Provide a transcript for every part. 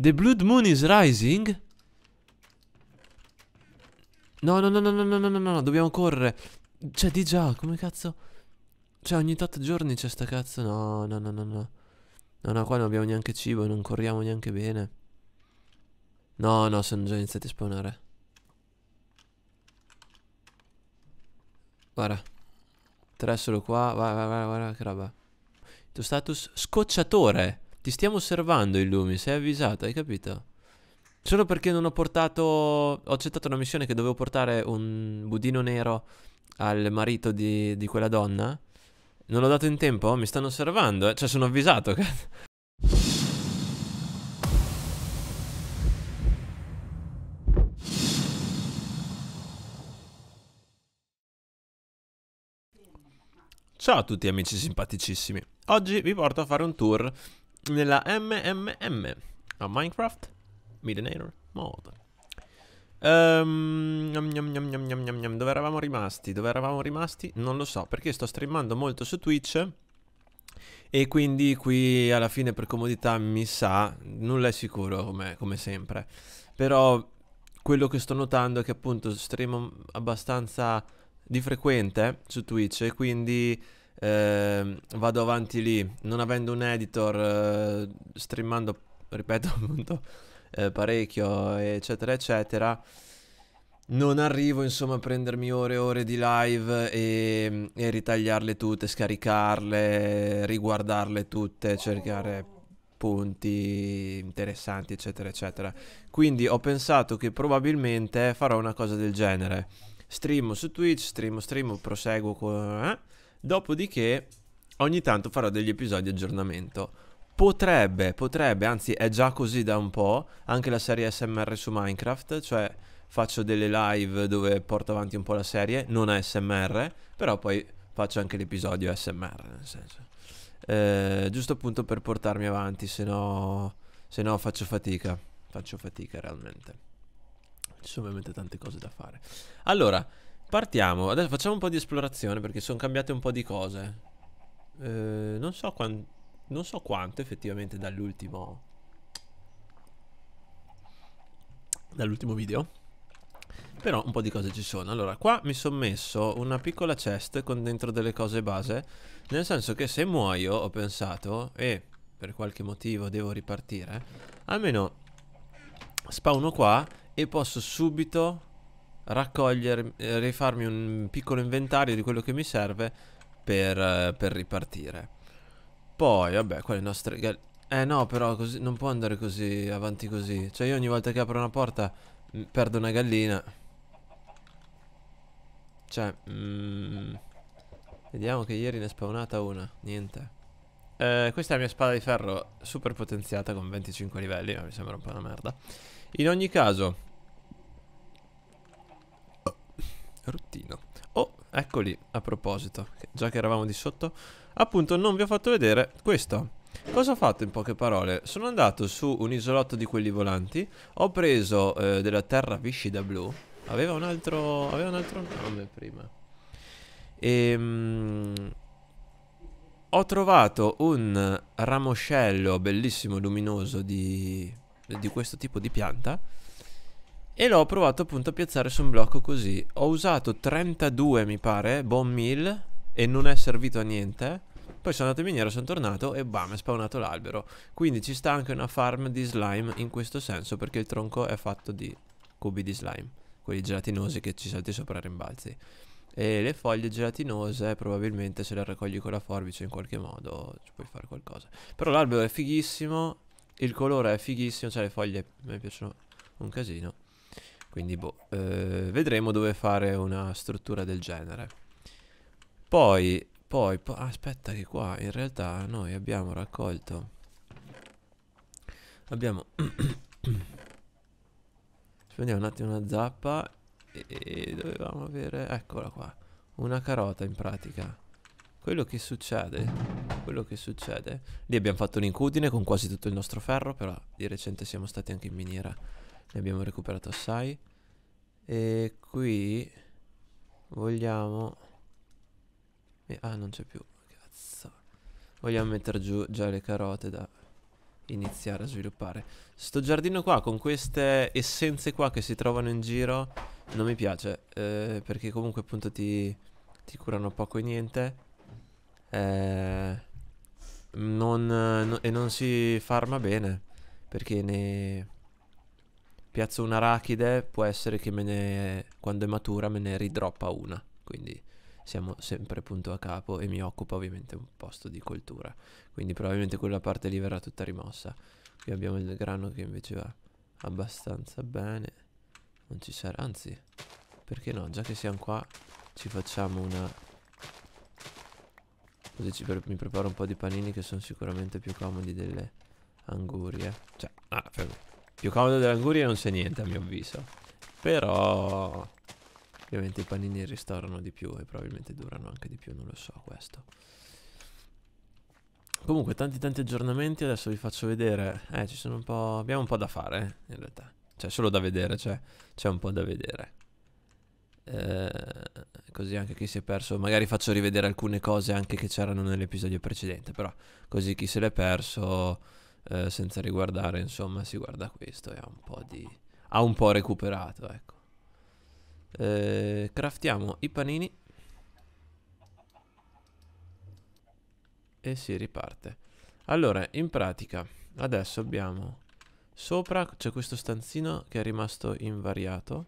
The Blood Moon is rising? No, no, no, no, no, no, no, no, no, dobbiamo correre. Cioè, di già, come cazzo? Cioè, ogni tot giorni c'è sta cazzo. No, no, no, no, no. No, no, qua non abbiamo neanche cibo, non corriamo neanche bene. No, no, sono già iniziati a spawnare. Guarda. Tre solo qua. Guarda, guarda, guarda, che roba. Il tuo status scocciatore. Ti stiamo osservando, Illumi, sei avvisato, hai capito? Solo perché non ho portato... Ho accettato una missione che dovevo portare un budino nero al marito di, di quella donna. Non l'ho dato in tempo? Mi stanno osservando, eh? Cioè, sono avvisato, cazzo. Ciao a tutti amici simpaticissimi, oggi vi porto a fare un tour nella MMM a Minecraft Midnator Mod. Um, yum, yum, yum, Dove eravamo rimasti? Dove eravamo rimasti? Non lo so, perché sto streamando molto su Twitch e quindi qui alla fine per comodità mi sa, nulla è sicuro come, come sempre. Però quello che sto notando è che appunto streamo abbastanza di frequente su Twitch e quindi eh, vado avanti lì, non avendo un editor, eh, streamando, ripeto appunto, eh, parecchio, eccetera, eccetera, non arrivo insomma a prendermi ore e ore di live e, e ritagliarle tutte, scaricarle, riguardarle tutte, cercare punti interessanti, eccetera, eccetera. Quindi ho pensato che probabilmente farò una cosa del genere. Streamo su Twitch, streamo, streamo, proseguo con... Eh? Dopodiché ogni tanto farò degli episodi aggiornamento. Potrebbe, potrebbe, anzi è già così da un po', anche la serie SMR su Minecraft, cioè faccio delle live dove porto avanti un po' la serie, non SMR, però poi faccio anche l'episodio SMR, nel senso. Eh, giusto appunto per portarmi avanti, se no, se no faccio fatica, faccio fatica realmente. Ci sono ovviamente tante cose da fare. Allora, Partiamo, adesso facciamo un po' di esplorazione perché sono cambiate un po' di cose. Eh, non, so non so quanto effettivamente dall'ultimo... Dall'ultimo video. Però un po' di cose ci sono. Allora, qua mi sono messo una piccola chest con dentro delle cose base. Nel senso che se muoio, ho pensato, e per qualche motivo devo ripartire, almeno spawno qua e posso subito raccogliere, eh, rifarmi un piccolo inventario di quello che mi serve per, eh, per ripartire. Poi, vabbè, qua le nostre... eh no, però così, non può andare così, avanti così. Cioè io ogni volta che apro una porta mm, perdo una gallina. Cioè, mm, vediamo che ieri ne è spawnata una, niente. Eh, questa è la mia spada di ferro super potenziata con 25 livelli, ma mi sembra un po' una merda. In ogni caso, ruttino. Oh, eccoli, a proposito, già che eravamo di sotto, appunto non vi ho fatto vedere questo. Cosa ho fatto in poche parole? Sono andato su un isolotto di quelli volanti, ho preso eh, della terra viscida blu, aveva un altro, aveva un altro nome prima. E, mm, ho trovato un ramoscello bellissimo, luminoso di, di questo tipo di pianta e l'ho provato appunto a piazzare su un blocco così. Ho usato 32 mi pare, bon meal, e non è servito a niente. Poi sono andato in miniera, sono tornato e bam, è spawnato l'albero. Quindi ci sta anche una farm di slime in questo senso, perché il tronco è fatto di cubi di slime, quelli gelatinosi che ci salti sopra a rimbalzi. E le foglie gelatinose probabilmente se le raccogli con la forbice in qualche modo ci puoi fare qualcosa. Però l'albero è fighissimo, il colore è fighissimo, cioè le foglie mi piacciono un casino. Quindi boh, eh, vedremo dove fare una struttura del genere. Poi, poi, po aspetta che qua in realtà noi abbiamo raccolto... Abbiamo... Prendiamo un attimo una zappa e, e dovevamo avere... Eccola qua, una carota in pratica. Quello che succede quello che succede. Lì abbiamo fatto un'incudine con quasi tutto il nostro ferro, però di recente siamo stati anche in miniera. Ne abbiamo recuperato assai. E qui vogliamo... Ah, non c'è più. Cazzo. Vogliamo mettere giù già le carote da iniziare a sviluppare. Sto giardino qua, con queste essenze qua che si trovano in giro, non mi piace. Eh, perché comunque appunto ti, ti curano poco e niente. Eh, non, no, e non si farma bene. Perché ne piazzo un'arachide, può essere che me ne, quando è matura me ne ridroppa una, quindi siamo sempre punto a capo e mi occupa ovviamente un posto di coltura, quindi probabilmente quella parte lì verrà tutta rimossa. Qui abbiamo il grano che invece va abbastanza bene, non ci sarà, anzi, perché no, già che siamo qua ci facciamo una... Così pre mi preparo un po' di panini che sono sicuramente più comodi delle angurie. Cioè, ah, fermi. Più comodo dell'anguria non c'è niente a mio avviso. Però... Ovviamente i panini ristorano di più e probabilmente durano anche di più, non lo so questo. Comunque tanti tanti aggiornamenti, adesso vi faccio vedere. Eh, ci sono un po'... abbiamo un po' da fare, eh, in realtà. Cioè, solo da vedere, cioè, c'è un po' da vedere. Eh, così anche chi si è perso, magari faccio rivedere alcune cose anche che c'erano nell'episodio precedente, però così chi se l'è perso eh, senza riguardare, insomma, si guarda questo e ha un po' di... ha un po' recuperato, ecco. Eh, craftiamo i panini. E si riparte. Allora, in pratica, adesso abbiamo... Sopra c'è questo stanzino che è rimasto invariato.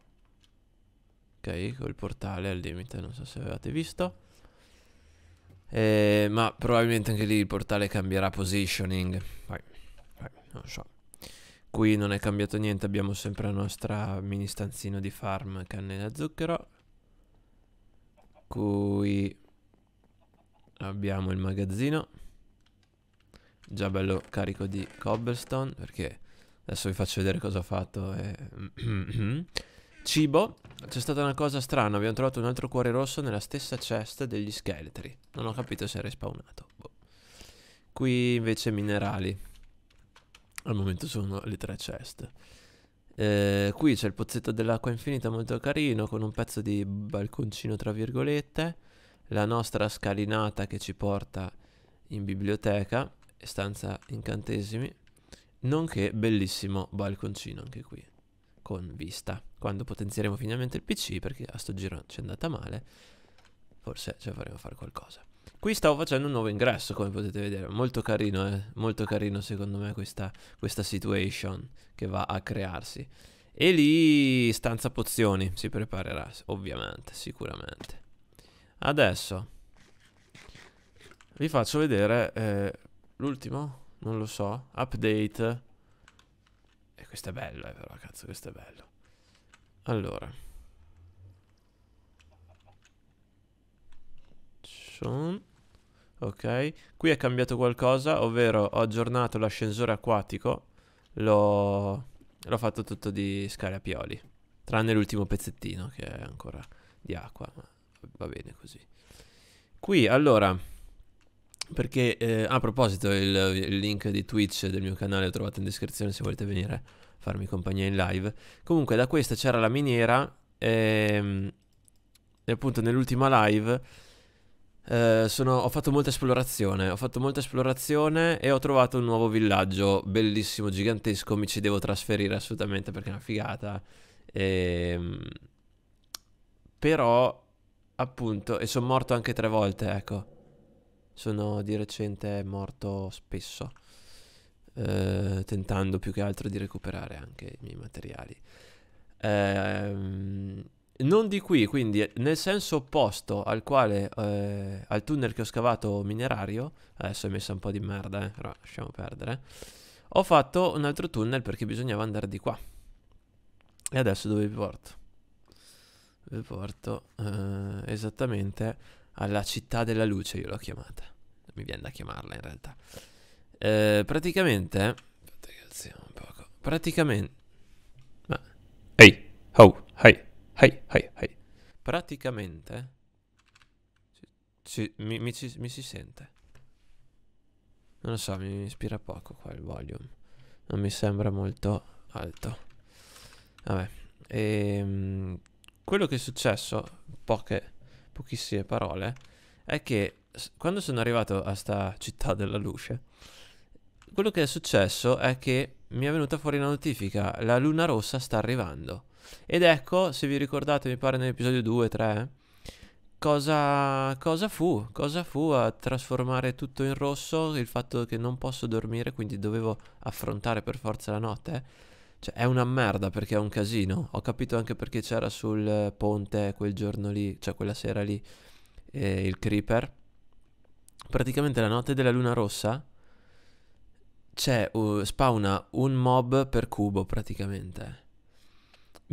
Ok, col portale al limite, non so se avevate visto. Eh, ma probabilmente anche lì il portale cambierà positioning. Vai. Beh, non so. Qui non è cambiato niente, abbiamo sempre la nostra mini stanzino di farm canne da zucchero. Qui abbiamo il magazzino. Già bello carico di cobblestone perché adesso vi faccio vedere cosa ho fatto. E... Eh. Cibo, c'è stata una cosa strana, abbiamo trovato un altro cuore rosso nella stessa chest degli scheletri. Non ho capito se è respawnato. Boh. Qui invece minerali. Al momento sono le tre ceste. Eh, qui c'è il pozzetto dell'acqua infinita molto carino con un pezzo di balconcino tra virgolette, la nostra scalinata che ci porta in biblioteca, stanza incantesimi, nonché bellissimo balconcino anche qui con vista. Quando potenzieremo finalmente il PC perché a sto giro ci è andata male, forse ce la faremo fare qualcosa. Qui stavo facendo un nuovo ingresso, come potete vedere. Molto carino, eh? Molto carino, secondo me, questa, questa situation che va a crearsi. E lì stanza pozioni si preparerà, ovviamente, sicuramente. Adesso vi faccio vedere eh, l'ultimo, non lo so, update. E eh, questo è bello, eh, però, cazzo, questo è bello. Allora. Sono ok? Qui è cambiato qualcosa, ovvero ho aggiornato l'ascensore acquatico, l'ho fatto tutto di scale a pioli, tranne l'ultimo pezzettino che è ancora di acqua, va bene così. Qui, allora, perché eh, a proposito il, il, link di Twitch del mio canale lo trovate in descrizione se volete venire a farmi compagnia in live. Comunque da questa c'era la miniera e, ehm, e appunto nell'ultima live eh, sono, ho fatto molta esplorazione, ho fatto molta esplorazione e ho trovato un nuovo villaggio bellissimo, gigantesco, mi ci devo trasferire assolutamente perché è una figata. E, ehm, però, appunto, e sono morto anche tre volte, ecco. Sono di recente morto spesso, eh, tentando più che altro di recuperare anche i miei materiali. Ehm non di qui, quindi eh, nel senso opposto al quale eh, al tunnel che ho scavato minerario, adesso è messa un po' di merda, eh, però lasciamo perdere. Ho fatto un altro tunnel perché bisognava andare di qua. E adesso dove vi porto? Vi porto eh, esattamente alla città della luce, io l'ho chiamata. mi viene da chiamarla in realtà. Eh, praticamente, aspetta che alziamo un poco. Praticamente Ehi, hey, oh, hey. Hai, hai, hai. Praticamente... Ci, mi, mi, ci, mi, si sente. Non lo so, mi ispira poco qua il volume. Non mi sembra molto alto. Vabbè. E, ehm, quello che è successo, poche, pochissime parole, è che quando sono arrivato a sta città della luce, quello che è successo è che mi è venuta fuori la notifica. La luna rossa sta arrivando. Ed ecco, se vi ricordate, mi pare nell'episodio 2, 3, cosa, cosa fu? Cosa fu a trasformare tutto in rosso il fatto che non posso dormire, quindi dovevo affrontare per forza la notte? Cioè, è una merda perché è un casino. Ho capito anche perché c'era sul ponte quel giorno lì, cioè quella sera lì, eh, il creeper. Praticamente la notte della luna rossa c'è, uh, spawna un mob per cubo praticamente.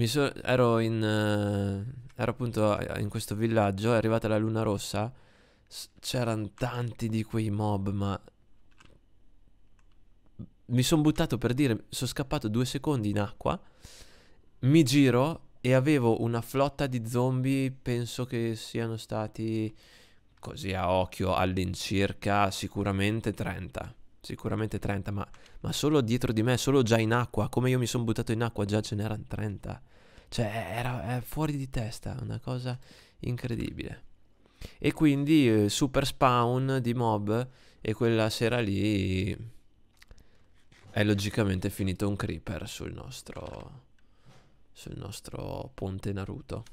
So ero in. Uh, ero appunto in questo villaggio. È arrivata la luna rossa. C'erano tanti di quei mob, ma. Mi sono buttato per dire. Sono scappato due secondi in acqua. Mi giro e avevo una flotta di zombie. Penso che siano stati. Così a occhio all'incirca sicuramente 30 sicuramente 30, ma, ma, solo dietro di me, solo già in acqua, come io mi sono buttato in acqua già ce n'erano 30. Cioè, era fuori di testa, una cosa incredibile. E quindi eh, super spawn di mob e quella sera lì è logicamente finito un creeper sul nostro sul nostro ponte Naruto.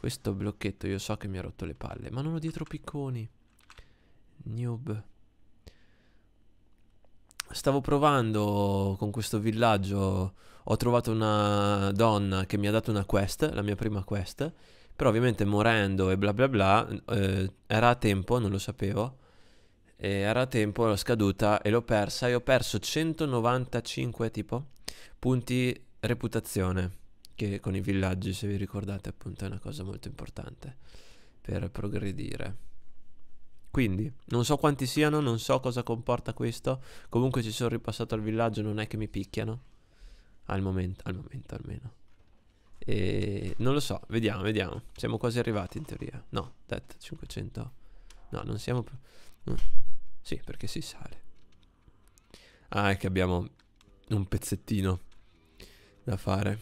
Questo blocchetto io so che mi ha rotto le palle, ma non ho dietro picconi. Noob stavo provando con questo villaggio, ho trovato una donna che mi ha dato una quest, la mia prima quest, però ovviamente morendo e bla bla bla, eh, era a tempo, non lo sapevo, era a tempo, l'ho scaduta e l'ho persa e ho perso 195 tipo punti reputazione, che con i villaggi se vi ricordate appunto è una cosa molto importante per progredire. Quindi, non so quanti siano, non so cosa comporta questo. Comunque ci sono ripassato al villaggio, non è che mi picchiano. Al momento, al momento almeno. E non lo so, vediamo, vediamo. Siamo quasi arrivati in teoria. No, that 500. No, non siamo... No. Sì, perché si sale. Ah, è che abbiamo un pezzettino da fare.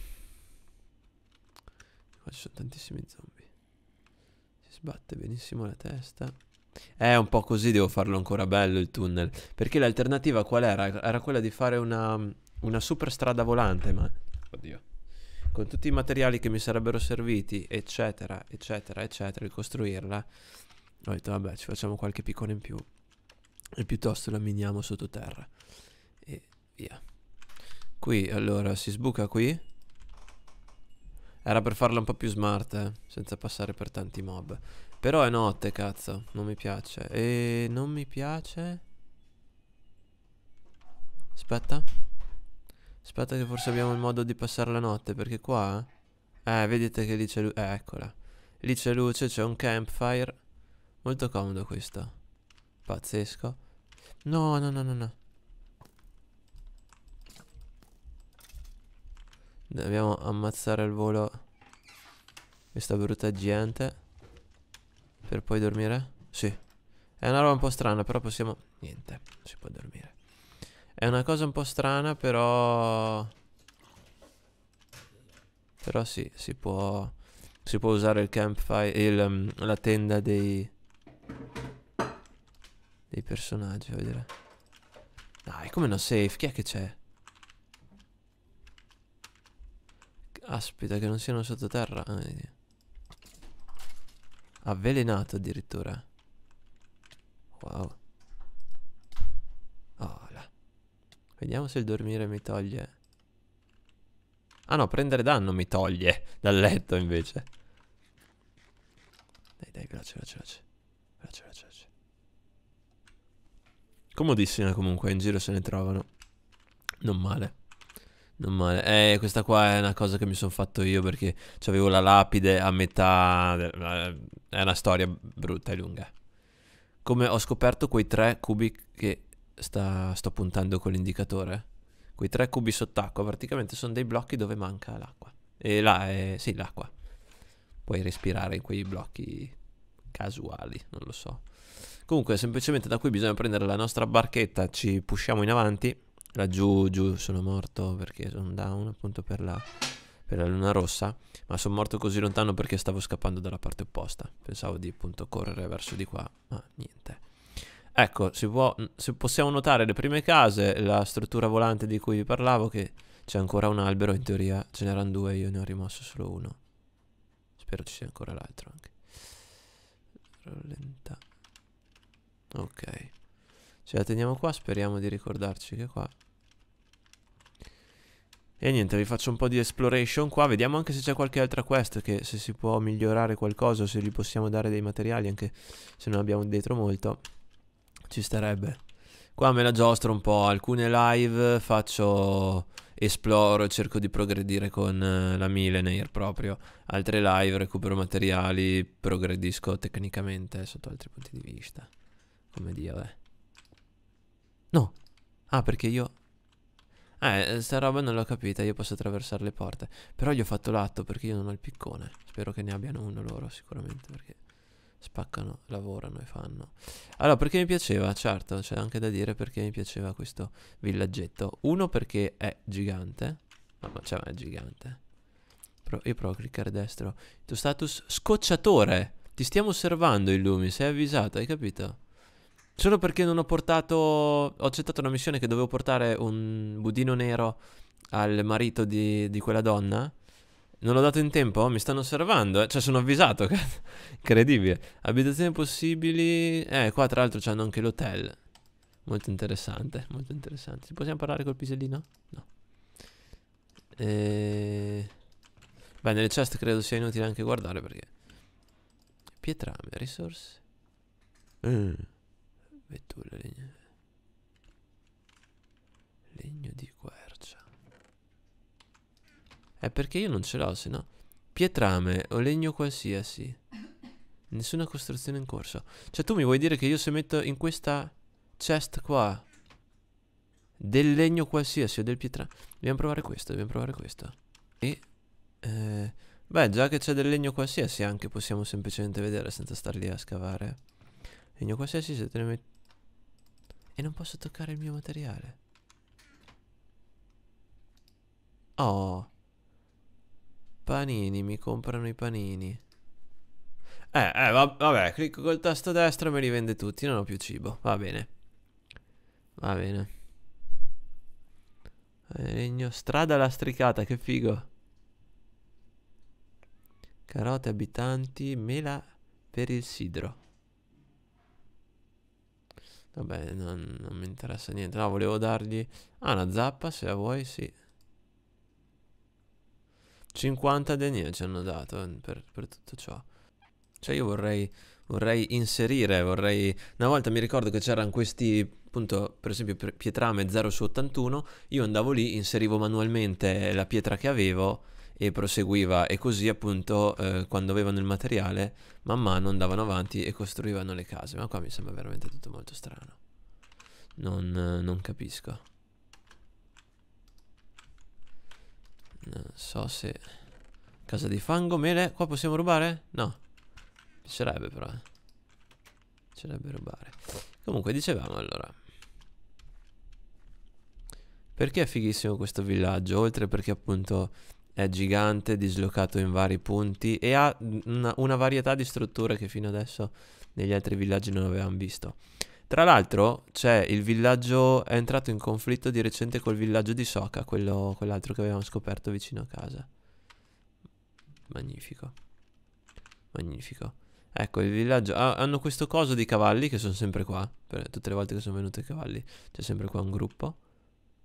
Qua ci sono tantissimi zombie. Si sbatte benissimo la testa. È eh, un po' così, devo farlo ancora bello il tunnel. Perché l'alternativa qual era? Era quella di fare una, una strada volante, ma... Oddio. Con tutti i materiali che mi sarebbero serviti, eccetera, eccetera, eccetera, costruirla. Ho detto, vabbè, ci facciamo qualche piccone in più. E piuttosto la miniamo sottoterra. E via. Qui, allora, si sbuca qui. Era per farla un po' più smart, eh? senza passare per tanti mob. Però è notte, cazzo. Non mi piace. E non mi piace. Aspetta. Aspetta che forse abbiamo il modo di passare la notte, perché qua... Eh, eh vedete che lì c'è luce. Eh, eccola. Lì c'è luce, c'è un campfire. Molto comodo questo. Pazzesco. No, no, no, no, no. Dobbiamo ammazzare al volo questa brutta gente. Per poi dormire? Sì. È una roba un po' strana, però possiamo... Niente, si può dormire. È una cosa un po' strana, però... Però sì, si può... Si può usare il campfire... Il, um, la tenda dei... Dei personaggi, voglio dire. Dai, come no safe? Chi è che c'è? Aspita, che non siano sottoterra. Ah, Avvelenato addirittura Wow oh, là. Vediamo se il dormire mi toglie Ah no, prendere danno mi toglie Dal letto invece Dai dai, veloce, veloce, veloce Veloce, veloce, veloce Comodissima comunque, in giro se ne trovano Non male non male. Eh, questa qua è una cosa che mi sono fatto io perché avevo la lapide a metà. Eh, è una storia brutta e lunga. Come ho scoperto quei tre cubi che sta, sto puntando con l'indicatore. Quei tre cubi sott'acqua praticamente sono dei blocchi dove manca l'acqua. E là è. sì, l'acqua. Puoi respirare in quei blocchi casuali, non lo so. Comunque, semplicemente da qui bisogna prendere la nostra barchetta, ci pushiamo in avanti laggiù giù, giù, sono morto perché sono down appunto per la, per la luna rossa, ma sono morto così lontano perché stavo scappando dalla parte opposta. Pensavo di appunto correre verso di qua, ma niente. Ecco, si può, se possiamo notare le prime case, la struttura volante di cui vi parlavo, che c'è ancora un albero, in teoria ce n'erano due, io ne ho rimosso solo uno. Spero ci sia ancora l'altro anche. Rallenta. Ok. Ce la teniamo qua, speriamo di ricordarci che qua... E niente, vi faccio un po' di exploration qua, vediamo anche se c'è qualche altra quest, che se si può migliorare qualcosa, se gli possiamo dare dei materiali, anche se non abbiamo dietro molto, ci starebbe. Qua me la giostro un po', alcune live faccio esploro, cerco di progredire con eh, la Millennial proprio, altre live recupero materiali, progredisco tecnicamente sotto altri punti di vista, come dire, vabbè. No. Ah, perché io... Eh, sta roba non l'ho capita, io posso attraversare le porte. Però gli ho fatto l'atto perché io non ho il piccone. Spero che ne abbiano uno loro sicuramente perché spaccano, lavorano e fanno. Allora, perché mi piaceva? Certo, c'è anche da dire perché mi piaceva questo villaggetto. Uno perché è gigante. No, ma cioè, è gigante. Pro io provo a cliccare destro. Il tuo status scocciatore. Ti stiamo osservando, Illumi, sei avvisato, hai capito? Solo perché non ho portato. Ho accettato una missione che dovevo portare un budino nero al marito di, di quella donna. Non l'ho dato in tempo? Mi stanno osservando, eh? cioè sono avvisato. Incredibile. Abitazioni possibili. Eh, qua tra l'altro c'hanno anche l'hotel. Molto interessante, molto interessante. Ci possiamo parlare col pisellino? No. E... Beh, nelle chest credo sia inutile anche guardare perché... Pietrame, risorse. Mm vettura legno legno di quercia è eh, perché io non ce l'ho se no pietrame o legno qualsiasi nessuna costruzione in corso cioè tu mi vuoi dire che io se metto in questa chest qua del legno qualsiasi o del pietrame dobbiamo provare questo dobbiamo provare questo e eh, beh già che c'è del legno qualsiasi anche possiamo semplicemente vedere senza star lì a scavare Legno qualsiasi se te ne metti e non posso toccare il mio materiale. Oh. Panini, mi comprano i panini. Eh, eh, vabbè, clicco col tasto destro e me li vende tutti, non ho più cibo. Va bene. Va bene. Eh, legno strada lastricata, che figo. Carote abitanti, mela per il sidro. Vabbè, non, non mi interessa niente. No, volevo dargli... Ah, una zappa, se la vuoi, sì. 50 denier ci hanno dato eh, per, per tutto ciò. Cioè io vorrei, vorrei, inserire, vorrei... Una volta mi ricordo che c'erano questi, appunto, per esempio pietrame 0 su 81, io andavo lì, inserivo manualmente la pietra che avevo e proseguiva e così appunto eh, quando avevano il materiale man mano andavano avanti e costruivano le case. Ma qua mi sembra veramente tutto molto strano. Non, eh, non capisco. Non so se... Casa di fango, mele, qua possiamo rubare? No. Piacerebbe però. Piacerebbe eh. rubare. Comunque dicevamo allora. Perché è fighissimo questo villaggio? Oltre perché appunto è gigante, dislocato in vari punti e ha una, una varietà di strutture che fino adesso negli altri villaggi non avevamo visto. Tra l'altro c'è il villaggio, è entrato in conflitto di recente col villaggio di Soka, quello, quell'altro che avevamo scoperto vicino a casa. Magnifico. Magnifico. Ecco, il villaggio... Ah, hanno questo coso di cavalli che sono sempre qua. Per tutte le volte che sono venuti i cavalli c'è sempre qua un gruppo.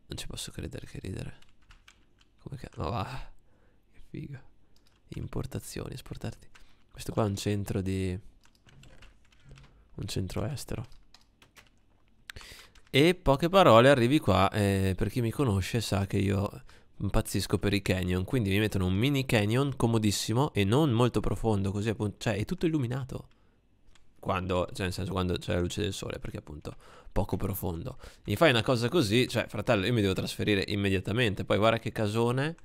Non ci posso credere che ridere. Come che... Ma va figa. Importazioni, esportarti. Questo qua è un centro di... Un centro estero. E poche parole, arrivi qua, eh, per chi mi conosce sa che io impazzisco per i canyon, quindi mi mettono un mini canyon comodissimo e non molto profondo, così appunto, cioè è tutto illuminato. Quando, cioè nel senso quando c'è la luce del sole, perché appunto poco profondo. Mi fai una cosa così, cioè fratello, io mi devo trasferire immediatamente, poi guarda che casone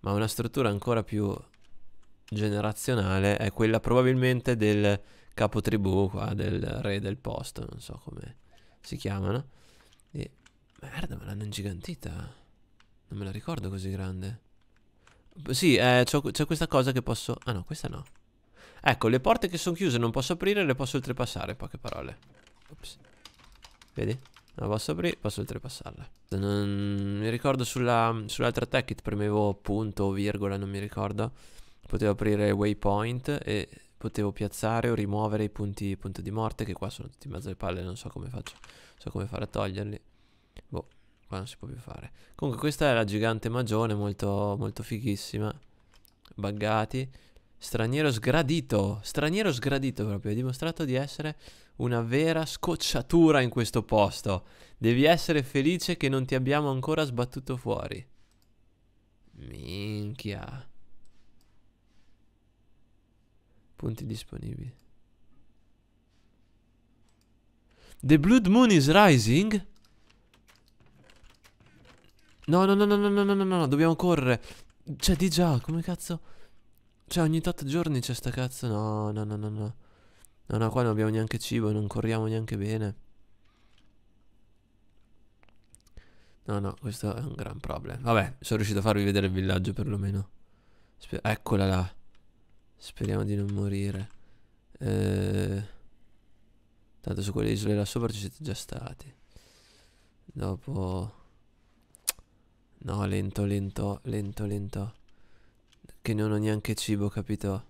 ma una struttura ancora più generazionale è quella probabilmente del capotribù qua, del re del posto, non so come si chiamano. E merda, me l'hanno ingigantita. Non me la ricordo così grande. Sì, eh, c'è questa cosa che posso... Ah no, questa no. Ecco, le porte che sono chiuse non posso aprire, le posso oltrepassare, in poche parole. Ops. Vedi? La posso aprire, posso oltrepassarla. Non mi ricordo sull'altra tech it premevo punto o virgola, non mi ricordo. Potevo aprire waypoint e potevo piazzare o rimuovere i punti punto di morte che qua sono tutti in mezzo alle palle, non so come faccio. So come fare a toglierli. Boh, qua non si può più fare. Comunque questa è la gigante magione, molto, molto fighissima. Buggati. Straniero sgradito, straniero sgradito proprio, hai dimostrato di essere una vera scocciatura in questo posto. Devi essere felice che non ti abbiamo ancora sbattuto fuori. Minchia. Punti disponibili. The Blood Moon is rising? No, no, no, no, no, no, no, no, no, dobbiamo correre. Cioè, di già, come cazzo... Cioè ogni tot giorni c'è sta cazzo No no no no no No no qua non abbiamo neanche cibo e Non corriamo neanche bene No no questo è un gran problema Vabbè sono riuscito a farvi vedere il villaggio perlomeno Sper Eccola là Speriamo di non morire eh... Tanto su quelle isole là sopra ci siete già stati Dopo No lento lento lento lento che non ho neanche cibo, capito?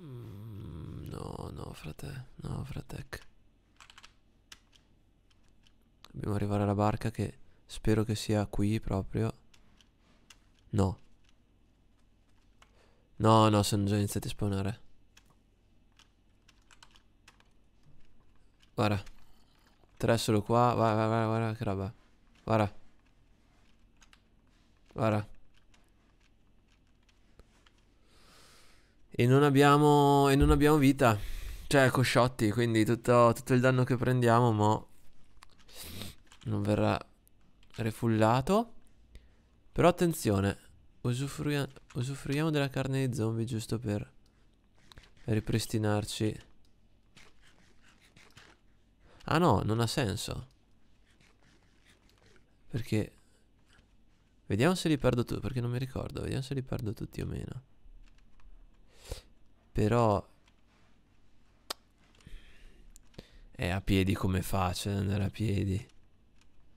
Mm, no, no, frate, no, fratec. Ecco. Dobbiamo arrivare alla barca che spero che sia qui proprio. No. No, no, sono già iniziati a spawnare. Guarda. Tre solo qua. Guarda, guarda, guarda che roba. Guarda. Guarda. E non abbiamo, e non abbiamo vita. Cioè, cosciotti, quindi tutto, tutto il danno che prendiamo, mo... Non verrà refullato. Però attenzione, usufruia usufruiamo della carne di zombie giusto per ripristinarci. Ah no, non ha senso. Perché Vediamo se li perdo tutti, perché non mi ricordo. Vediamo se li perdo tutti o meno. Però... È a piedi come faccio ad andare a piedi.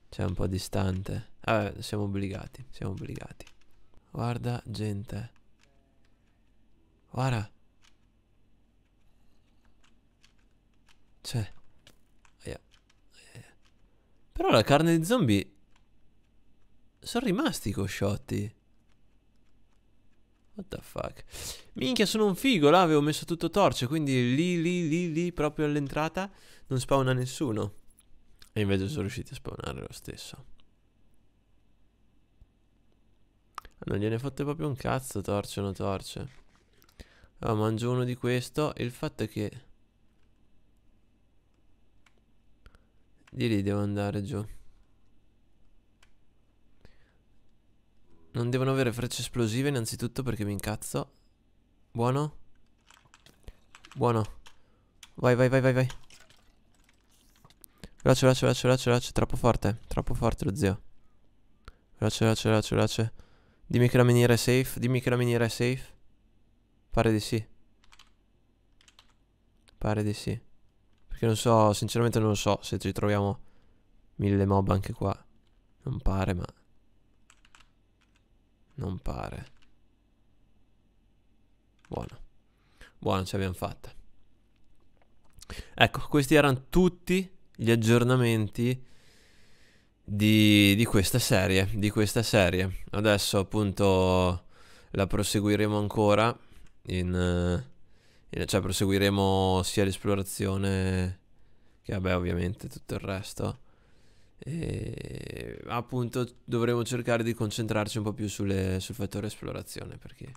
Cioè un po' distante. Vabbè, siamo obbligati, siamo obbligati. Guarda, gente. Guarda. Cioè. Però la carne di zombie sono rimasti cosciotti. What the fuck? Minchia, sono un figo, là avevo messo tutto torce, quindi lì, lì, lì, lì, proprio all'entrata non spawna nessuno. E invece sono riusciti a spawnare lo stesso. Ah, non gliene fotte proprio un cazzo, torce o no torce. Allora, ah, mangio uno di questo, e il fatto è che... Di lì devo andare giù. Non devono avere frecce esplosive innanzitutto perché mi incazzo. Buono. Buono. Vai, vai, vai, vai, vai. Veloce, veloce, veloce, veloce, veloce. Troppo forte. Troppo forte lo zio. Veloce, veloce, veloce, veloce. Dimmi che la miniera è safe. Dimmi che la miniera è safe. Pare di sì. Pare di sì. Perché non so, sinceramente non so se ci troviamo mille mob anche qua. Non pare, ma... Non pare. Buono. Buono, ce l'abbiamo fatta. Ecco, questi erano tutti gli aggiornamenti di, di, questa serie, di questa serie. Adesso appunto la proseguiremo ancora, in, in, cioè proseguiremo sia l'esplorazione che vabbè ovviamente tutto il resto. E appunto dovremo cercare di concentrarci un po' più sulle, sul fattore esplorazione perché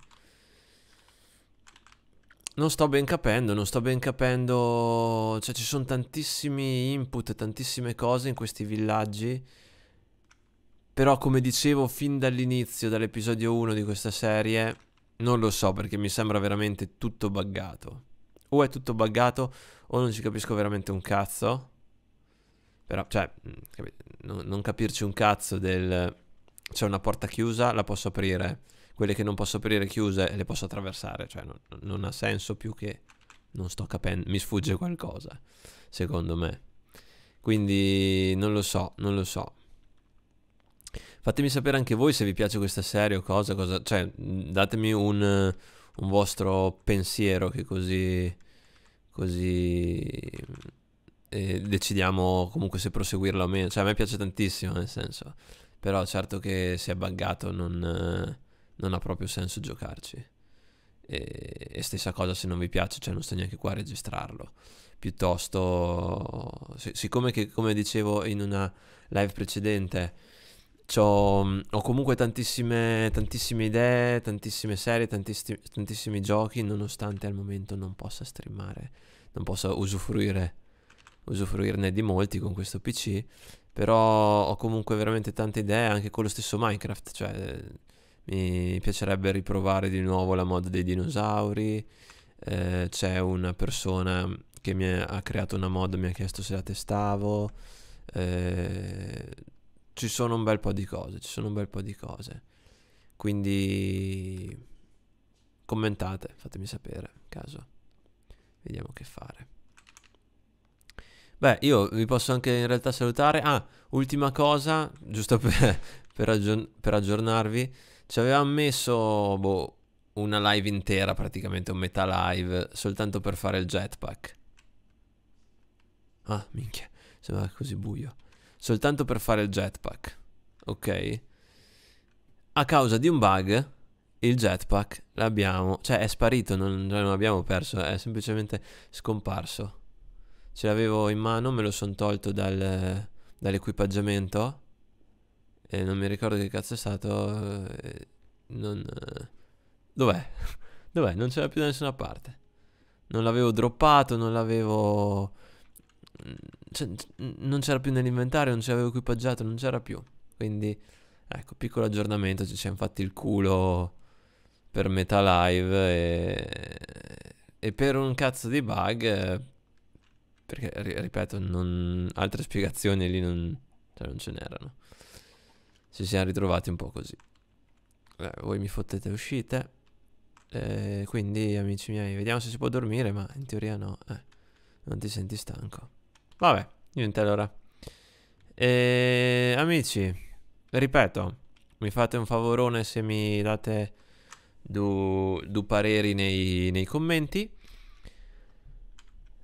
non sto ben capendo, non sto ben capendo, cioè ci sono tantissimi input, tantissime cose in questi villaggi, però come dicevo fin dall'inizio, dall'episodio 1 di questa serie, non lo so perché mi sembra veramente tutto buggato. O è tutto buggato o non ci capisco veramente un cazzo. Però, cioè, mm, non capirci un cazzo del... C'è una porta chiusa, la posso aprire. Quelle che non posso aprire chiuse le posso attraversare. Cioè, non, non ha senso più che... Non sto capendo, mi sfugge qualcosa, secondo me. Quindi non lo so, non lo so. Fatemi sapere anche voi se vi piace questa serie o cosa, cosa cioè mm, datemi un, un vostro pensiero che così, così e decidiamo comunque se proseguirla o meno. Cioè, a me piace tantissimo, nel senso. Però certo che se è buggato non, non ha proprio senso giocarci. E, e, stessa cosa se non vi piace, cioè non sto neanche qua a registrarlo. Piuttosto, sic- siccome che, come dicevo in una live precedente, ho comunque tantissime, tantissime, idee, tantissime serie, tantissi- tantissimi giochi, nonostante al momento non possa streamare, non possa usufruire usufruirne di molti con questo PC, però ho comunque veramente tante idee anche con lo stesso Minecraft, cioè mi piacerebbe riprovare di nuovo la mod dei dinosauri, eh, c'è una persona che mi ha creato una mod, mi ha chiesto se la testavo, eh, ci sono un bel po' di cose, ci sono un bel po' di cose, quindi commentate, fatemi sapere, caso, vediamo che fare. Beh, io vi posso anche in realtà salutare. Ah, ultima cosa, giusto per, per, aggiorn per aggiornarvi, ci avevamo messo boh, una live intera, praticamente un meta live, soltanto per fare il jetpack. Ah, minchia, sembra così buio. Soltanto per fare il jetpack, ok? A causa di un bug, il jetpack l'abbiamo... Cioè, è sparito, non, non l'abbiamo perso, è semplicemente scomparso ce l'avevo in mano, me lo sono tolto dal, dall'equipaggiamento e non mi ricordo che cazzo è stato. Eh, non... Eh, dov'è? Dov'è? Non c'era più da nessuna parte. Non l'avevo droppato, non l'avevo... Cioè, non c'era più nell'inventario, non ce l'avevo equipaggiato, non c'era più. Quindi, ecco, piccolo aggiornamento, ci siamo fatti il culo per metà live e... e per un cazzo di bug perché, ripeto, non... altre spiegazioni lì non, cioè, non ce n'erano. Ci siamo ritrovati un po' così. Eh, voi mi fottete uscite. Eh, quindi, amici miei, vediamo se si può dormire, ma in teoria no. Eh, non ti senti stanco. Vabbè, niente allora. Eh, amici, ripeto, mi fate un favorone se mi date due pareri nei, nei commenti.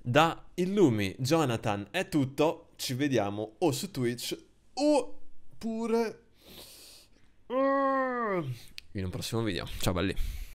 Da Illumi, Jonathan, è tutto. Ci vediamo o su Twitch oppure mm, in un prossimo video. Ciao belli.